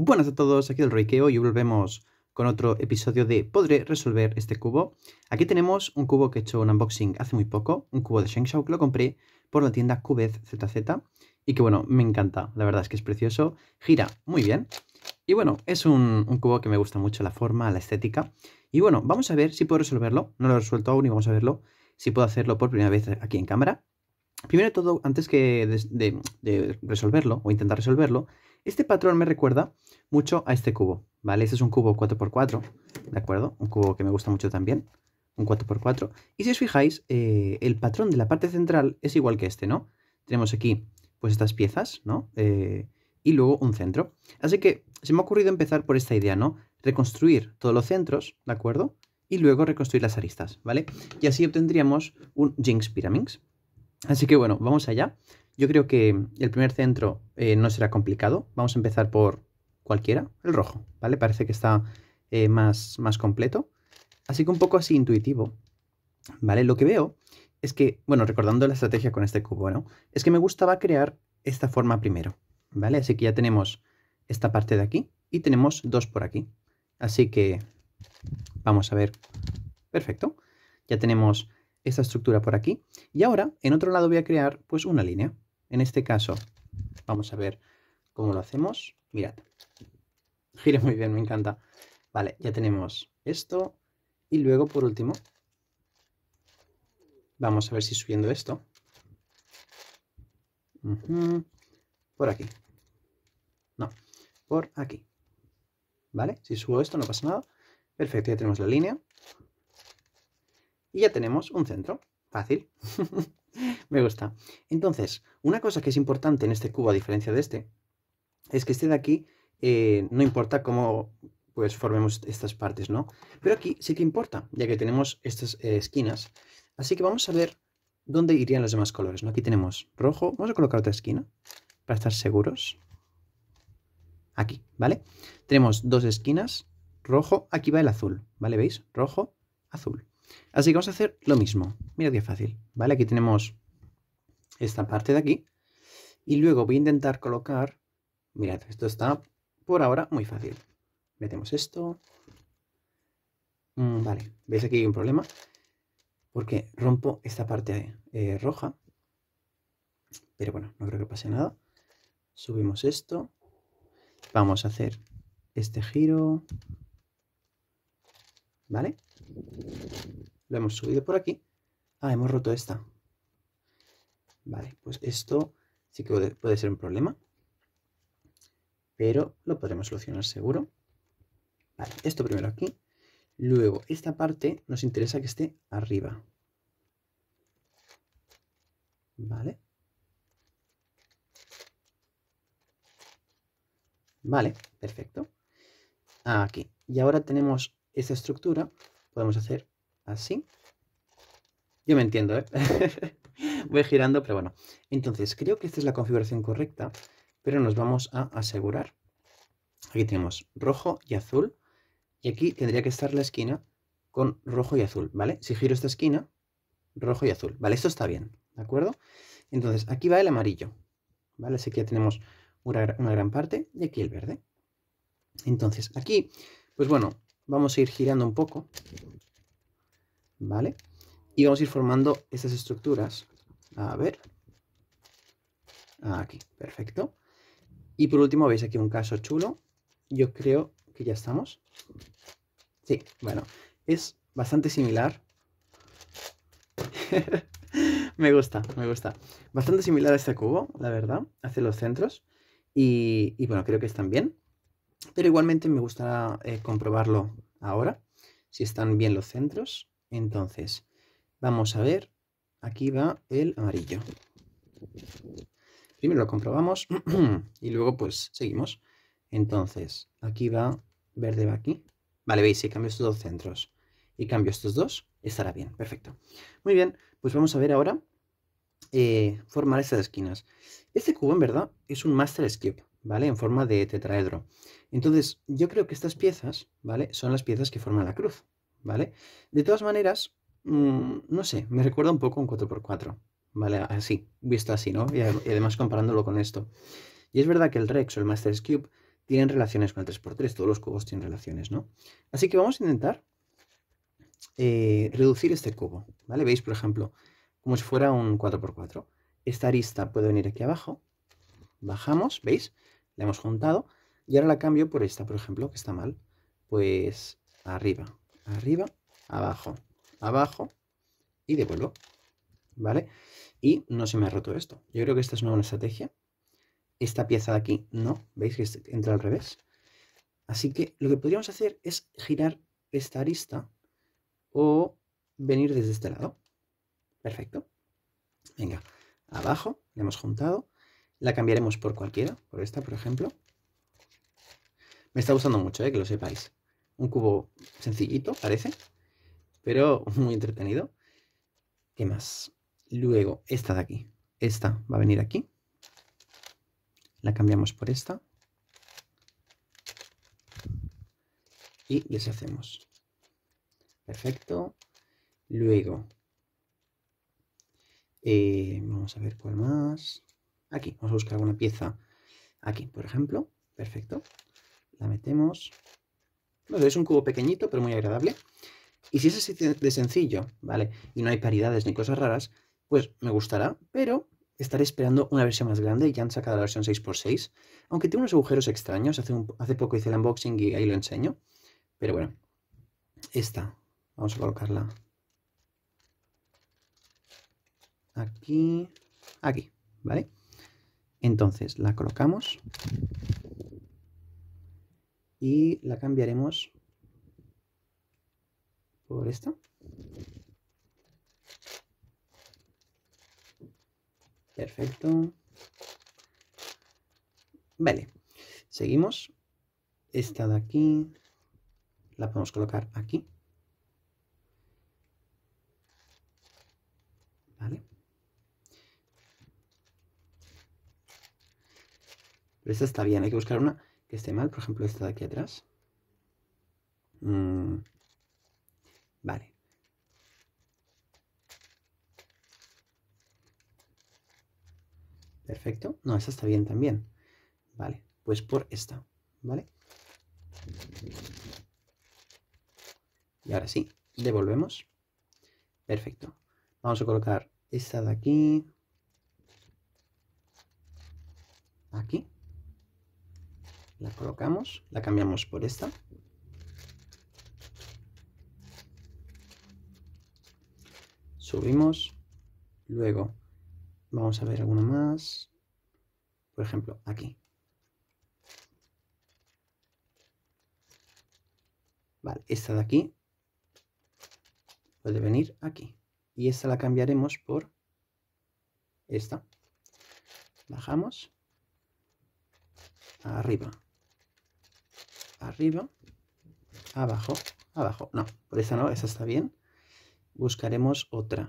Buenas a todos, aquí el Reikeo y volvemos con otro episodio de Podré resolver este cubo. Aquí tenemos un cubo que he hecho un unboxing hace muy poco, un cubo de Shengshao que lo compré por la tienda Cubez ZZ y que bueno, me encanta, la verdad es que es precioso, gira muy bien y bueno, es un, cubo que me gusta mucho la forma, la estética y bueno, vamos a ver si puedo resolverlo, no lo he resuelto aún y vamos a verlo si puedo hacerlo por primera vez aquí en cámara. Primero de todo, antes que de resolverlo o intentar resolverlo, este patrón me recuerda mucho a este cubo, ¿vale? Este es un cubo 4x4, ¿de acuerdo? Un cubo que me gusta mucho también, un 4x4. Y si os fijáis, eh, el patrón de la parte central es igual que este, ¿no? Tenemos aquí, pues, estas piezas, ¿no? Eh, y luego un centro. Así que se me ha ocurrido empezar por esta idea, ¿no? Reconstruir todos los centros, ¿de acuerdo? Y luego reconstruir las aristas, ¿vale? Y así obtendríamos un Jinx Pyraminx. Así que bueno, vamos allá. Yo creo que el primer centro eh, no será complicado. Vamos a empezar por cualquiera, el rojo, ¿vale? Parece que está eh, más, más completo. Así que un poco así intuitivo, ¿vale? Lo que veo es que, bueno, recordando la estrategia con este cubo, ¿no? Es que me gustaba crear esta forma primero, ¿vale? Así que ya tenemos esta parte de aquí y tenemos dos por aquí. Así que vamos a ver. Perfecto. Ya tenemos esta estructura por aquí. Y ahora, en otro lado voy a crear pues una línea. En este caso, vamos a ver cómo lo hacemos. Mirad, gire muy bien, me encanta. Vale, ya tenemos esto. Y luego, por último, vamos a ver si subiendo esto. Por aquí. No, por aquí. ¿Vale? Si subo esto no pasa nada. Perfecto, ya tenemos la línea. Y ya tenemos un centro. Fácil. Me gusta. Entonces, una cosa que es importante en este cubo, a diferencia de este, es que este de aquí eh, no importa cómo pues formemos estas partes, ¿no? Pero aquí sí que importa, ya que tenemos estas eh, esquinas. Así que vamos a ver dónde irían los demás colores, ¿no? Aquí tenemos rojo. Vamos a colocar otra esquina para estar seguros. Aquí, ¿vale? Tenemos dos esquinas, rojo, aquí va el azul, ¿vale? ¿Veis? Rojo, azul. Así que vamos a hacer lo mismo. Mira qué fácil, ¿vale? Aquí tenemos esta parte de aquí. Y luego voy a intentar colocar... Mirad, esto está por ahora muy fácil. Metemos esto. Mm, vale, ¿veis aquí hay un problema? Porque rompo esta parte eh, roja. Pero bueno, no creo que pase nada. Subimos esto. Vamos a hacer este giro. ¿Vale? Lo hemos subido por aquí. Ah, hemos roto esta. Vale, pues esto sí que puede ser un problema. Pero lo podremos solucionar seguro. Vale, esto primero aquí. Luego, esta parte nos interesa que esté arriba. Vale. Vale, perfecto. Ah, aquí. Y ahora tenemos esta estructura. Podemos hacer así. Yo me entiendo, ¿eh? Voy girando, pero bueno. Entonces, creo que esta es la configuración correcta, pero nos vamos a asegurar. Aquí tenemos rojo y azul, y aquí tendría que estar la esquina con rojo y azul, ¿vale? Si giro esta esquina, rojo y azul, ¿vale? Esto está bien, ¿de acuerdo? Entonces, aquí va el amarillo, ¿vale? Así que ya tenemos una, una gran parte, y aquí el verde. Entonces, aquí, pues bueno, vamos a ir girando un poco ¿vale? Y vamos a ir formando estas estructuras. A ver. Aquí, perfecto. Y por último, veis aquí un caso chulo. Yo creo que ya estamos. Sí, bueno, es bastante similar. me gusta, me gusta. Bastante similar a este cubo, la verdad, Hace los centros. Y, bueno, creo que están bien. Pero igualmente me gusta eh, comprobarlo ahora, si están bien los centros. Entonces, vamos a ver, aquí va el amarillo. Primero lo comprobamos y luego pues seguimos. Entonces, aquí va, verde va aquí. Vale, veis, si cambio estos dos centros y cambio estos dos, estará bien, perfecto. Muy bien, pues vamos a ver ahora eh, formar estas esquinas. Este cubo, en verdad, es un master skip, ¿vale? En forma de tetraedro. Entonces, yo creo que estas piezas, ¿vale? Son las piezas que forman la cruz, ¿vale? De todas maneras, mm, no sé, me recuerda un poco un 4x4, ¿vale? Así, visto así, ¿no? Y, además comparándolo con esto. Y es verdad que el Rex o el Master's Cube tienen relaciones con el 3x3, todos los cubos tienen relaciones, ¿no? Así que vamos a intentar eh, reducir este cubo, ¿vale? Veis, por ejemplo, como si fuera un 4x4. Esta arista puede venir aquí abajo, bajamos, ¿veis? La hemos juntado y ahora la cambio por esta, por ejemplo, que está mal, pues arriba, arriba, abajo, abajo y devuelvo. ¿Vale? Y no se me ha roto esto. Yo creo que esta es una buena estrategia. Esta pieza de aquí no, veis que entra al revés. Así que lo que podríamos hacer es girar esta arista o venir desde este lado. Perfecto. Venga, abajo, la hemos juntado. La cambiaremos por cualquiera, por esta, por ejemplo. Me está gustando mucho, ¿eh? que lo sepáis. Un cubo sencillito, parece, pero muy entretenido. ¿Qué más? Luego, esta de aquí. Esta va a venir aquí. La cambiamos por esta. Y deshacemos. Perfecto. Luego, eh, vamos a ver cuál más. Aquí, vamos a buscar alguna pieza. Aquí, por ejemplo. Perfecto. La metemos es un cubo pequeñito, pero muy agradable. Y si es así de sencillo, ¿vale? Y no hay paridades ni cosas raras, pues me gustará, pero estaré esperando una versión más grande. Ya han sacado la versión 6x6, aunque tiene unos agujeros extraños. Hace, hace poco hice el unboxing y ahí lo enseño. Pero bueno, esta, vamos a colocarla aquí, aquí, ¿vale? Entonces la colocamos y la cambiaremos por esta. Perfecto. Vale, seguimos. Esta de aquí la podemos colocar aquí. Vale. Pero esta está bien, hay que buscar una que esté mal, por ejemplo, esta de aquí atrás. Mm, vale. Perfecto. No, esta está bien también. Vale, pues por esta, ¿vale? Y ahora sí, devolvemos. Perfecto. Vamos a colocar esta de aquí. Aquí la colocamos, la cambiamos por esta. Subimos, luego vamos a ver alguna más, por ejemplo, aquí. Vale, esta de aquí puede venir aquí. Y esta la cambiaremos por esta. Bajamos arriba arriba, abajo, abajo. No, por esa no, esa está bien. Buscaremos otra.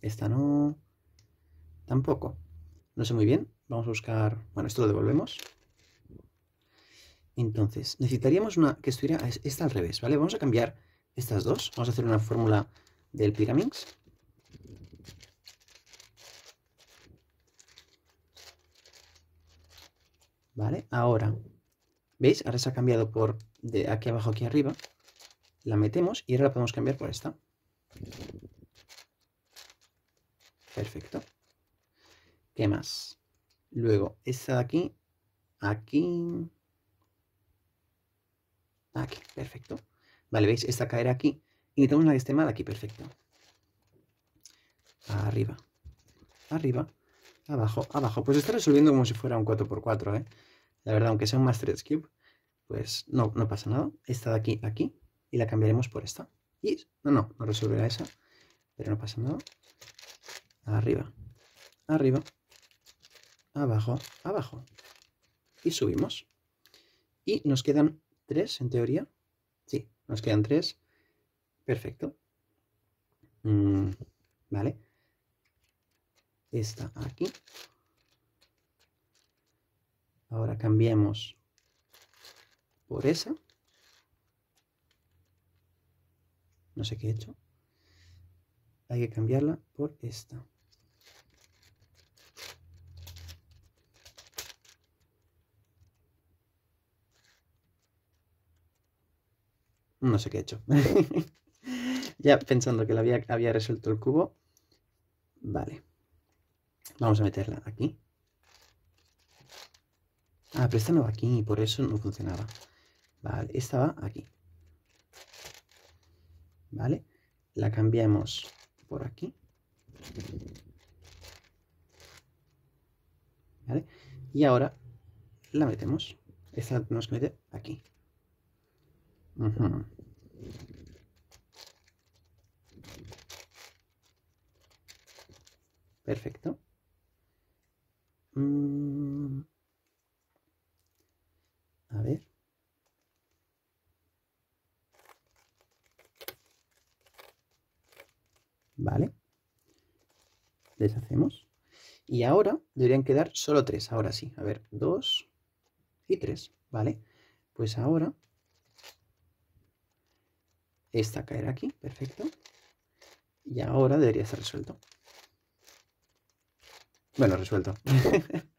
Esta no, tampoco. No sé muy bien. Vamos a buscar... Bueno, esto lo devolvemos. Entonces, necesitaríamos una que estuviera esta al revés, ¿vale? Vamos a cambiar estas dos. Vamos a hacer una fórmula del Pyraminx. ¿Vale? Ahora, ¿Veis? Ahora se ha cambiado por de aquí abajo, aquí arriba. La metemos y ahora la podemos cambiar por esta. Perfecto. ¿Qué más? Luego, esta de aquí, aquí, aquí, perfecto. Vale, ¿veis? Esta caerá aquí. Y metemos la de este mal aquí, perfecto. Arriba, arriba, abajo, abajo. Pues está resolviendo como si fuera un 4x4, ¿eh? La verdad, aunque sea un Master Cube, pues no, no pasa nada. Esta de aquí, aquí, y la cambiaremos por esta. Y no, no, no resolverá esa, pero no pasa nada. Arriba, arriba, abajo, abajo. Y subimos. Y nos quedan tres, en teoría. Sí, nos quedan tres. Perfecto. Mm, vale. Esta aquí, Ahora cambiemos por esa. No sé qué he hecho. Hay que cambiarla por esta. No sé qué he hecho. ya pensando que la había resuelto el cubo. Vale. Vamos a meterla aquí. Ah, pero esta no va aquí y por eso no funcionaba. Vale, esta va aquí. Vale, la cambiamos por aquí. Vale, y ahora la metemos. Esta nos mete aquí. Perfecto. Mm. A ver. Vale. Deshacemos. Y ahora deberían quedar solo tres. Ahora sí. A ver, dos y tres. Vale. Pues ahora esta caerá aquí. Perfecto. Y ahora debería estar resuelto. Bueno, resuelto.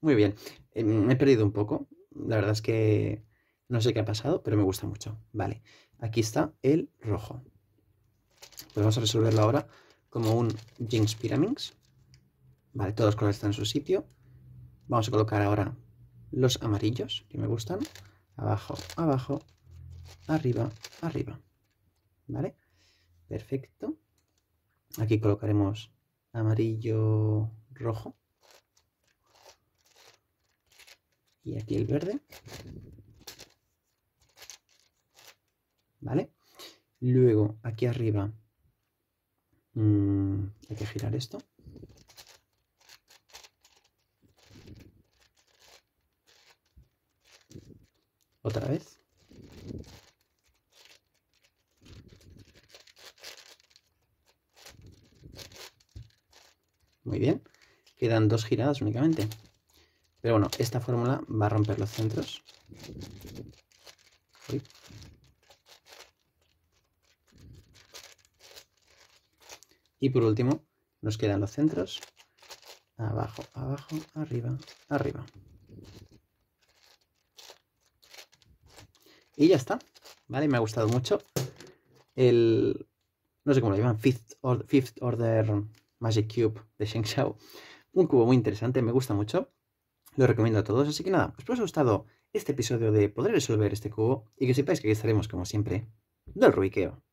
Muy bien. me em, he perdido un poco. La verdad es que no sé qué ha pasado, pero me gusta mucho. Vale, aquí está el rojo. Pues vamos a resolverlo ahora como un Jinx Pyraminx. Vale, todos los colores están en su sitio. Vamos a colocar ahora los amarillos, que me gustan. Abajo, abajo, arriba, arriba. ¿Vale? Perfecto. Aquí colocaremos amarillo, rojo. y aquí el verde. ¿Vale? Luego, aquí arriba, mm, hay que girar esto. Otra vez. Muy bien. Quedan dos giradas únicamente. Pero bueno, esta fórmula va a romper los centros. Y por último, nos quedan los centros. Abajo, abajo, arriba, arriba. Y ya está. ¿Vale? Me ha gustado mucho. El. No sé cómo lo llaman. Fifth, Order Magic Cube de Sheng Shao. Un cubo muy interesante. Me gusta mucho lo recomiendo a todos. Así que nada, espero os ha gustado este episodio de Poder Resolver este cubo y que sepáis que aquí estaremos, como siempre, del rubiqueo.